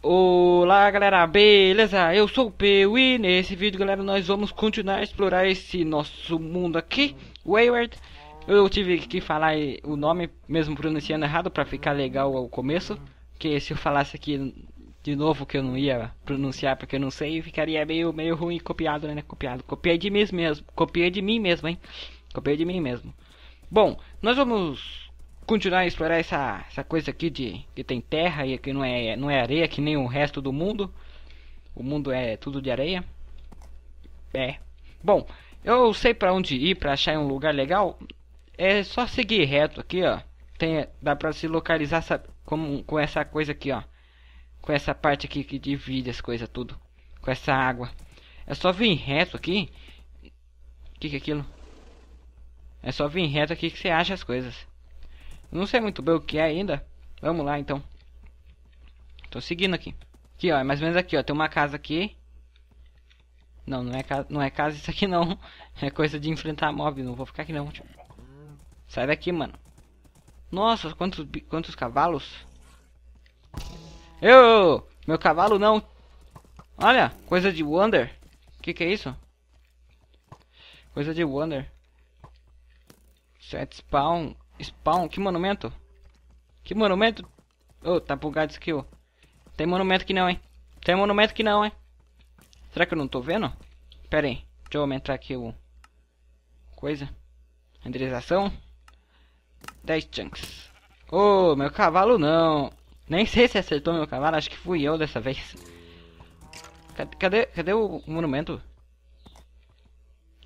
Olá galera, beleza? Eu sou o Peu e nesse vídeo galera nós vamos continuar a explorar esse nosso mundo aqui, Wayward Eu tive que falar o nome mesmo pronunciando errado para ficar legal ao começo Que se eu falasse aqui de novo que eu não ia pronunciar porque eu não sei Ficaria meio, meio ruim copiado né, copiado Copiei de mim mesmo, copiei de mim mesmo hein Copiei de mim mesmo Bom, nós vamos continuar a explorar essa, essa coisa aqui de que tem terra e que não é, não é areia que nem o resto do mundo. O mundo é tudo de areia. É. Bom, eu sei para onde ir para achar um lugar legal. É só seguir reto aqui, ó. Tem, dá para se localizar essa, com, com essa coisa aqui, ó. Com essa parte aqui que divide as coisas tudo. Com essa água. É só vir reto aqui. O que, que é aquilo? É só vir reto aqui que você acha as coisas. Não sei muito bem o que é ainda. Vamos lá, então. Tô seguindo aqui. Aqui, ó, é mais ou menos aqui, ó. Tem uma casa aqui. Não, não é, casa, não é casa isso aqui, não. É coisa de enfrentar mob. Não vou ficar aqui, não. Sai daqui, mano. Nossa, quantos, quantos cavalos. Eu! Meu cavalo não. Olha, coisa de Wonder. Que que é isso? Coisa de Wonder. Set spawn. Spawn? Que monumento? Que monumento? Oh, tá bugado isso aqui, ó. Tem monumento que não, hein? Tem monumento que não, hein? Será que eu não tô vendo? Pera aí. Deixa eu aumentar aqui o... Coisa. Renderização. 10 chunks. oh, meu cavalo não. Nem sei se acertou meu cavalo. Acho que fui eu dessa vez. Cadê, cadê, cadê o monumento?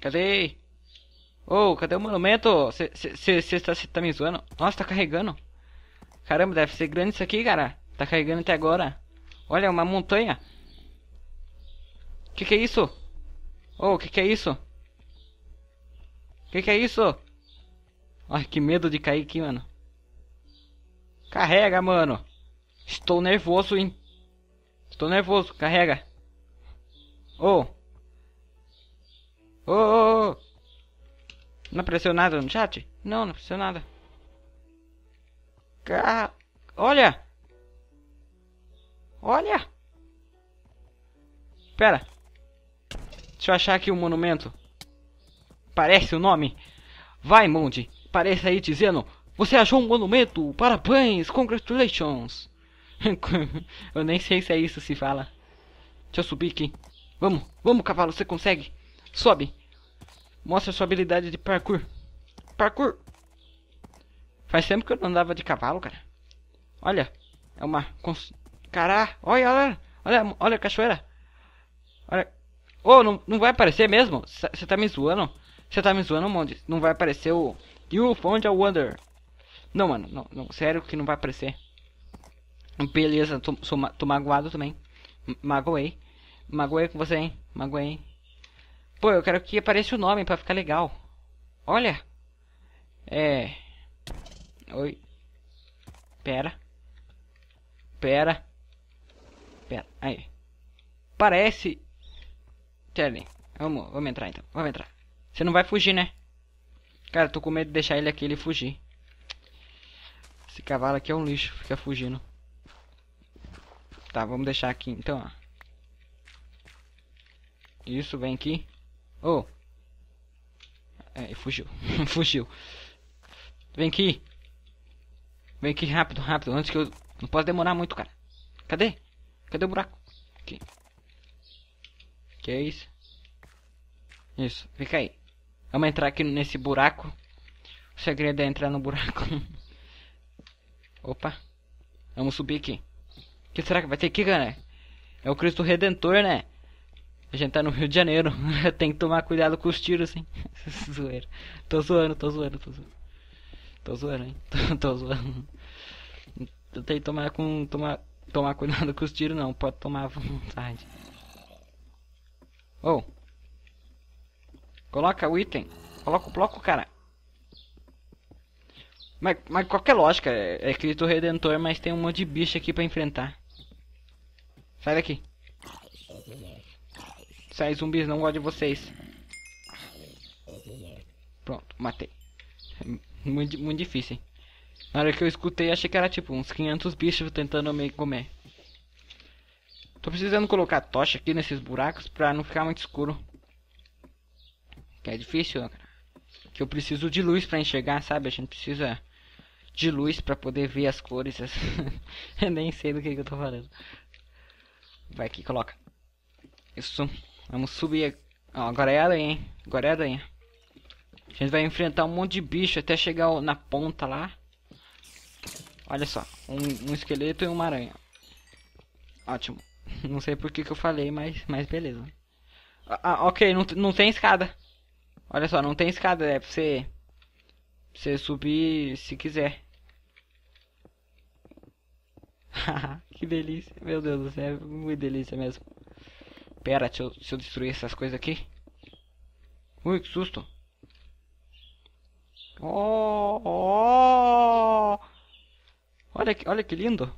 Cadê? Ô, oh, cadê o monumento? Você tá, tá me zoando? Nossa, tá carregando. Caramba, deve ser grande isso aqui, cara. Tá carregando até agora. Olha, uma montanha. Que que é isso? Ô, oh, que que é isso? Que que é isso? Ai, que medo de cair aqui, mano. Carrega, mano. Estou nervoso, hein? Estou nervoso. Carrega. Ô. Oh. Ô, não apareceu nada no chat? Não, não apareceu nada. Car... Olha! Olha! espera Deixa eu achar aqui o um monumento. Parece o nome. Vai, Monde. Parece aí dizendo. Você achou um monumento. Parabéns. Congratulations. eu nem sei se é isso se fala. Deixa eu subir aqui. Vamos, vamos, cavalo. Você consegue. Sobe. Mostra sua habilidade de parkour. Parkour! Faz tempo que eu não andava de cavalo, cara. Olha, é uma... Cons... Cará, olha, olha, olha, olha a cachoeira. Olha... Oh, não, não vai aparecer mesmo? Você tá me zoando? Você tá me zoando, Monde? Não vai aparecer o... You found a wonder. Não, mano, não, não, sério que não vai aparecer. Beleza, tô, sou, tô magoado também. Magoei. Magoei com você, hein? Magoei, hein? Pô, eu quero que apareça o nome pra ficar legal. Olha. É... Oi. Pera. Pera. Pera, aí. Parece... Terlin, vamos, vamos entrar então, vamos entrar. Você não vai fugir, né? Cara, tô com medo de deixar ele aqui ele fugir. Esse cavalo aqui é um lixo, fica fugindo. Tá, vamos deixar aqui então, ó. Isso, vem aqui. Oh. É, fugiu. fugiu. Vem aqui. Vem aqui rápido, rápido. Antes que eu... Não posso demorar muito, cara. Cadê? Cadê o buraco? Aqui. Que é isso? Isso. Fica aí. Vamos entrar aqui nesse buraco. O segredo é entrar no buraco. Opa. Vamos subir aqui. O que será que vai ter aqui, cara? É o Cristo Redentor, né? A gente tá no Rio de Janeiro, tem que tomar cuidado com os tiros, assim. Zoeira. Tô zoando, tô zoando, tô zoando. Tô zoando, hein? Tô, tô zoando. Tem que tomar com. tomar. tomar cuidado com os tiros não, pode tomar à vontade. Oh! Coloca o item. Coloca o bloco, cara. Mas, mas qualquer é lógica, é, é Cristo Redentor, mas tem um monte de bicho aqui pra enfrentar. Sai daqui. Sai zumbis, não gosto de vocês. Pronto, matei. Muito, muito difícil. Hein? Na hora que eu escutei, achei que era tipo uns 500 bichos tentando me comer. Tô precisando colocar tocha aqui nesses buracos pra não ficar muito escuro. Que é difícil, né, cara. Que eu preciso de luz pra enxergar, sabe? A gente precisa de luz pra poder ver as cores. eu nem sei do que, que eu tô falando. Vai aqui, coloca. Isso. Vamos subir. Ó, agora é aranha, hein? Agora é aranha. A gente vai enfrentar um monte de bicho até chegar na ponta lá. Olha só, um, um esqueleto e uma aranha. Ótimo. Não sei por que, que eu falei, mas, mas beleza. Ah, ah ok, não, não tem escada. Olha só, não tem escada, é pra você, pra você subir se quiser. que delícia, meu Deus do céu, é muito delícia mesmo. Pera, se eu, se eu destruir essas coisas aqui. Ui, que susto. Oh, oh. Olha, olha que lindo.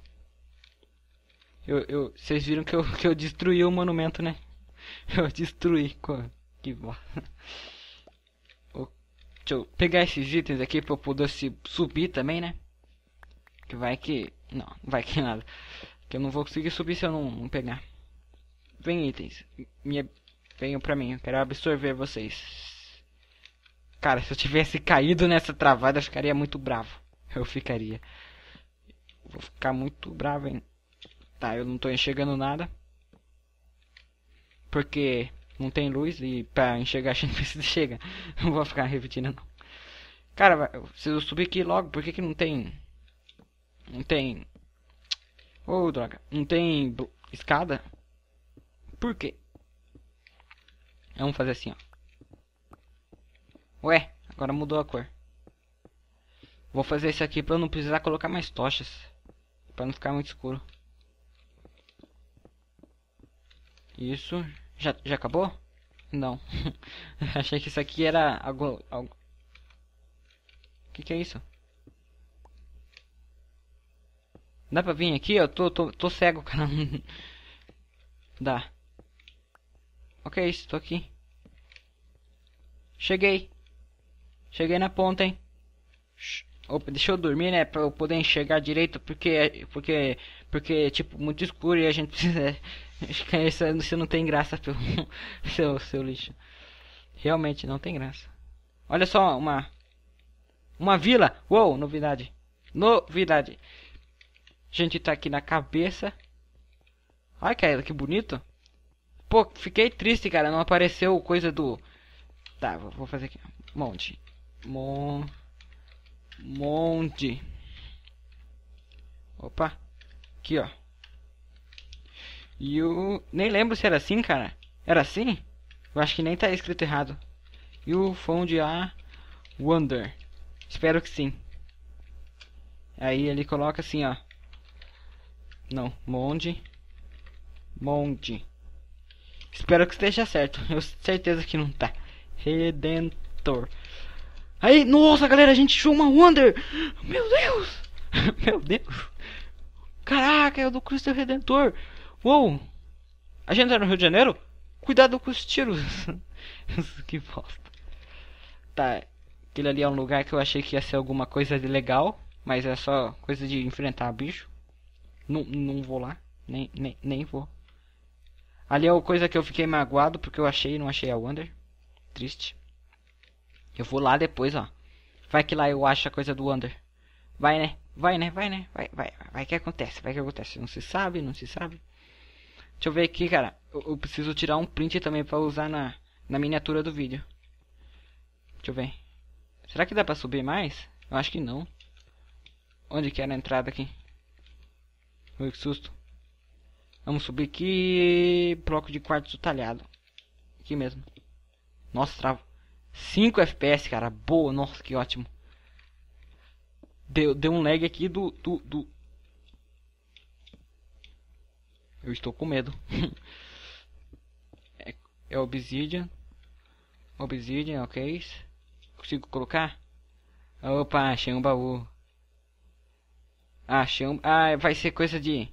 Eu, eu, vocês viram que eu, que eu destruí o monumento, né? Eu destruí. Que bom. Deixa eu pegar esses itens aqui pra eu poder se subir também, né? Que vai que... Não, vai que nada. Que eu não vou conseguir subir se eu não, não pegar. Vem itens. Minha... Venham pra mim, eu quero absorver vocês. Cara, se eu tivesse caído nessa travada, eu ficaria muito bravo. Eu ficaria. Vou ficar muito bravo, hein. Tá, eu não tô enxergando nada. Porque não tem luz e pra enxergar a gente precisa chegar. Não vou ficar repetindo, não. Cara, se eu subir aqui logo, por que que não tem... Não tem... Ô, oh, droga. Não tem escada? Por quê? Vamos fazer assim, ó. Ué, agora mudou a cor. Vou fazer isso aqui para não precisar colocar mais tochas. para não ficar muito escuro. Isso. Já, já acabou? Não. Achei que isso aqui era algo... algo... Que que é isso? Dá pra vir aqui? Eu tô, tô, tô cego, cara. Dá. Ok, estou aqui. Cheguei. Cheguei na ponta, hein. Opa, deixa eu dormir, né? Pra eu poder enxergar direito, porque, porque, porque tipo, muito escuro e a gente precisa... Isso não tem graça, pelo seu, seu lixo. Realmente não tem graça. Olha só, uma... Uma vila! Uou, novidade. Novidade. A gente tá aqui na cabeça. Ai, cara, que bonito. Pô, fiquei triste, cara. Não apareceu coisa do. Tá, vou fazer aqui. Monte. Mon... Monte. Opa. Aqui, ó. E o. Nem lembro se era assim, cara. Era assim? Eu acho que nem tá escrito errado. E o Found A Wonder. Espero que sim. Aí ele coloca assim, ó. Não, monte monte Espero que esteja certo. Eu tenho certeza que não tá. Redentor. Aí, nossa, galera, a gente achou uma Wonder. Meu Deus. Meu Deus. Caraca, é o do Cristo Redentor. Uou. A gente tá no Rio de Janeiro? Cuidado com os tiros. que bosta. Tá, aquele ali é um lugar que eu achei que ia ser alguma coisa de legal. Mas é só coisa de enfrentar bicho. Não, não vou lá. Nem, nem, nem vou. Ali é a coisa que eu fiquei magoado porque eu achei e não achei a Wander. Triste. Eu vou lá depois, ó. Vai que lá eu acho a coisa do Wander. Vai, né? Vai, né? Vai, né? Vai, vai, vai que acontece, vai que acontece. Não se sabe, não se sabe. Deixa eu ver aqui, cara. Eu, eu preciso tirar um print também pra usar na, na miniatura do vídeo. Deixa eu ver. Será que dá pra subir mais? Eu acho que não. Onde que era é a entrada aqui? Ui, que susto. Vamos subir aqui. Bloco de quartzo talhado. Aqui mesmo. Nossa, trava. 5 FPS, cara. Boa, nossa, que ótimo. Deu, deu um lag aqui do, do, do... Eu estou com medo. é, é obsidian. Obsidian, ok. Consigo colocar? Opa, achei um baú. Achei um... Ah, vai ser coisa de...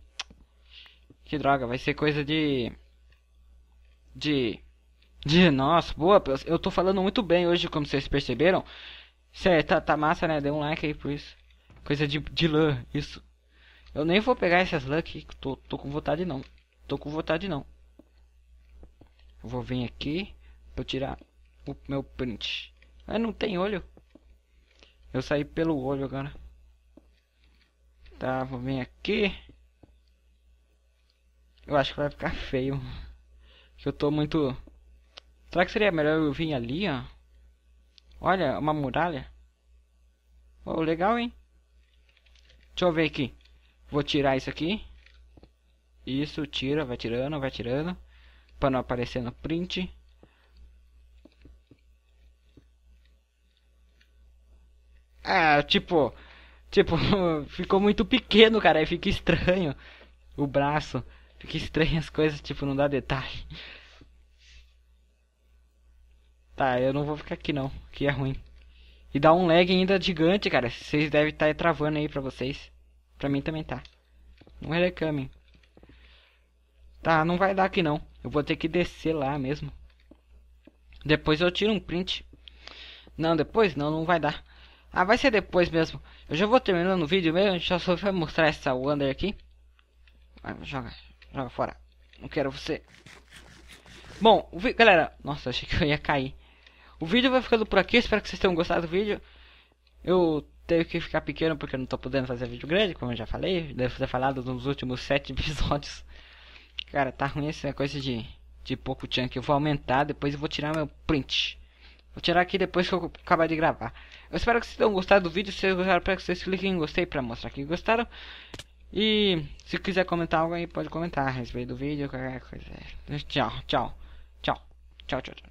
Que droga, vai ser coisa de. De. De. Nossa, boa. Eu tô falando muito bem hoje, como vocês perceberam. Certo, tá, tá massa, né? Dê um like aí por isso. Coisa de, de lã, isso. Eu nem vou pegar essas lã aqui. Tô, tô com vontade não. Tô com vontade não. Vou vir aqui Vou tirar o meu print. Ah, não tem olho. Eu saí pelo olho agora. Tá, vou vir aqui. Eu acho que vai ficar feio. Que eu tô muito... Será que seria melhor eu vir ali, ó? Olha, uma muralha. Oh, legal, hein? Deixa eu ver aqui. Vou tirar isso aqui. Isso, tira, vai tirando, vai tirando. Pra não aparecer no print. Ah, tipo... Tipo, ficou muito pequeno, cara. Aí fica estranho o braço. Fica estranho as coisas, tipo, não dá detalhe. Tá, eu não vou ficar aqui não, que é ruim. E dá um lag ainda gigante, cara. Vocês devem estar tá travando aí pra vocês. Pra mim também tá. é helecaming. Tá, não vai dar aqui não. Eu vou ter que descer lá mesmo. Depois eu tiro um print. Não, depois não, não vai dar. Ah, vai ser depois mesmo. Eu já vou terminando o vídeo mesmo. Deixa eu só mostrar essa Wonder aqui. Vai, joga, Joga fora. Não quero você. Bom, vi... galera, nossa, achei que eu ia cair. O vídeo vai ficando por aqui, espero que vocês tenham gostado do vídeo. Eu tenho que ficar pequeno porque eu não tô podendo fazer vídeo grande, como eu já falei. Deve ter falado nos últimos sete episódios. Cara, tá ruim essa coisa de, de pouco chunk. Eu vou aumentar, depois eu vou tirar meu print. Vou tirar aqui depois que eu acabar de gravar. Eu espero que vocês tenham gostado do vídeo. Se vocês gostaram, para que vocês cliquem em gostei pra mostrar que gostaram. E se quiser comentar algo aí, pode comentar a respeito do vídeo, qualquer coisa. Tchau, tchau. Tchau, tchau, tchau. tchau.